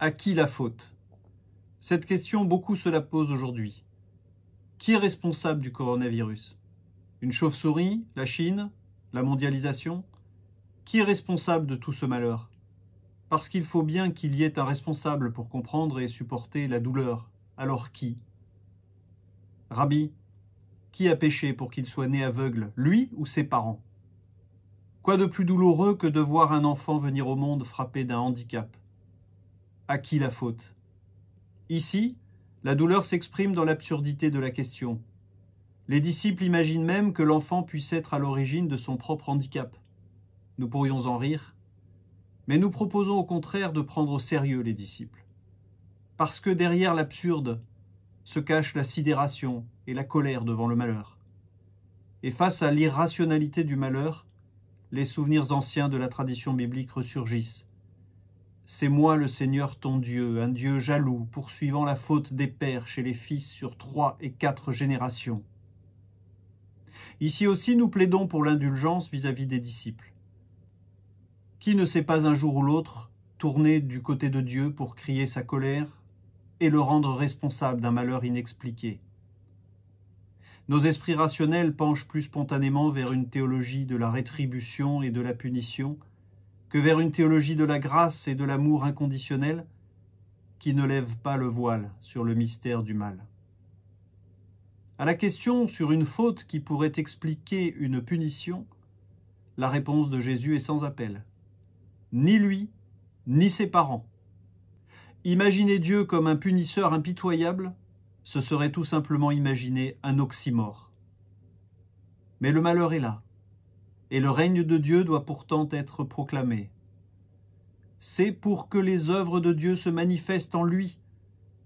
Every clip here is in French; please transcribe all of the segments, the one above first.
À qui la faute Cette question, beaucoup se la posent aujourd'hui. Qui est responsable du coronavirus Une chauve-souris La Chine La mondialisation Qui est responsable de tout ce malheur Parce qu'il faut bien qu'il y ait un responsable pour comprendre et supporter la douleur. Alors qui Rabbi, qui a péché pour qu'il soit né aveugle, lui ou ses parents Quoi de plus douloureux que de voir un enfant venir au monde frappé d'un handicap à qui la faute Ici, la douleur s'exprime dans l'absurdité de la question. Les disciples imaginent même que l'enfant puisse être à l'origine de son propre handicap. Nous pourrions en rire, mais nous proposons au contraire de prendre au sérieux les disciples. Parce que derrière l'absurde se cache la sidération et la colère devant le malheur. Et face à l'irrationalité du malheur, les souvenirs anciens de la tradition biblique ressurgissent c'est moi le Seigneur ton Dieu, un Dieu jaloux, poursuivant la faute des pères chez les fils sur trois et quatre générations. Ici aussi nous plaidons pour l'indulgence vis-à-vis des disciples. Qui ne sait pas un jour ou l'autre tourner du côté de Dieu pour crier sa colère et le rendre responsable d'un malheur inexpliqué Nos esprits rationnels penchent plus spontanément vers une théologie de la rétribution et de la punition – que vers une théologie de la grâce et de l'amour inconditionnel qui ne lève pas le voile sur le mystère du mal. À la question sur une faute qui pourrait expliquer une punition, la réponse de Jésus est sans appel. Ni lui, ni ses parents. Imaginer Dieu comme un punisseur impitoyable, ce serait tout simplement imaginer un oxymore. Mais le malheur est là, et le règne de Dieu doit pourtant être proclamé. C'est pour que les œuvres de Dieu se manifestent en lui.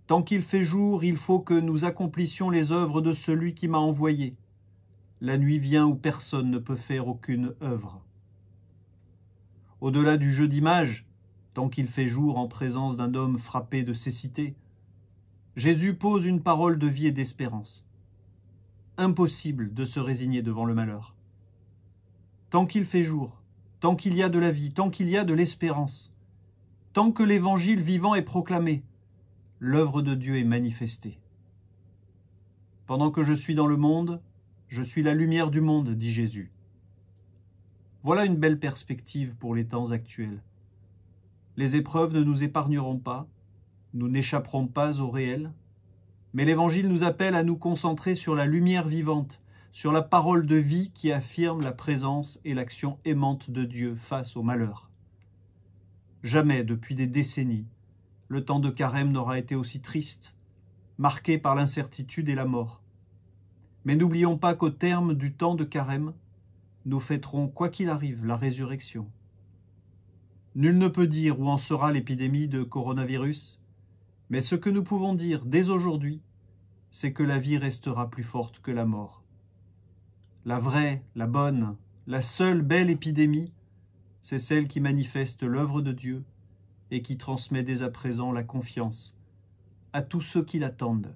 Tant qu'il fait jour, il faut que nous accomplissions les œuvres de celui qui m'a envoyé. La nuit vient où personne ne peut faire aucune œuvre. Au-delà du jeu d'image, tant qu'il fait jour en présence d'un homme frappé de cécité, Jésus pose une parole de vie et d'espérance. Impossible de se résigner devant le malheur tant qu'il fait jour, tant qu'il y a de la vie, tant qu'il y a de l'espérance, tant que l'Évangile vivant est proclamé, l'œuvre de Dieu est manifestée. Pendant que je suis dans le monde, je suis la lumière du monde, dit Jésus. Voilà une belle perspective pour les temps actuels. Les épreuves ne nous épargneront pas, nous n'échapperons pas au réel, mais l'Évangile nous appelle à nous concentrer sur la lumière vivante sur la parole de vie qui affirme la présence et l'action aimante de Dieu face au malheur. Jamais, depuis des décennies, le temps de carême n'aura été aussi triste, marqué par l'incertitude et la mort. Mais n'oublions pas qu'au terme du temps de carême, nous fêterons, quoi qu'il arrive, la résurrection. Nul ne peut dire où en sera l'épidémie de coronavirus, mais ce que nous pouvons dire dès aujourd'hui, c'est que la vie restera plus forte que la mort la vraie, la bonne, la seule belle épidémie, c'est celle qui manifeste l'œuvre de Dieu et qui transmet dès à présent la confiance à tous ceux qui l'attendent.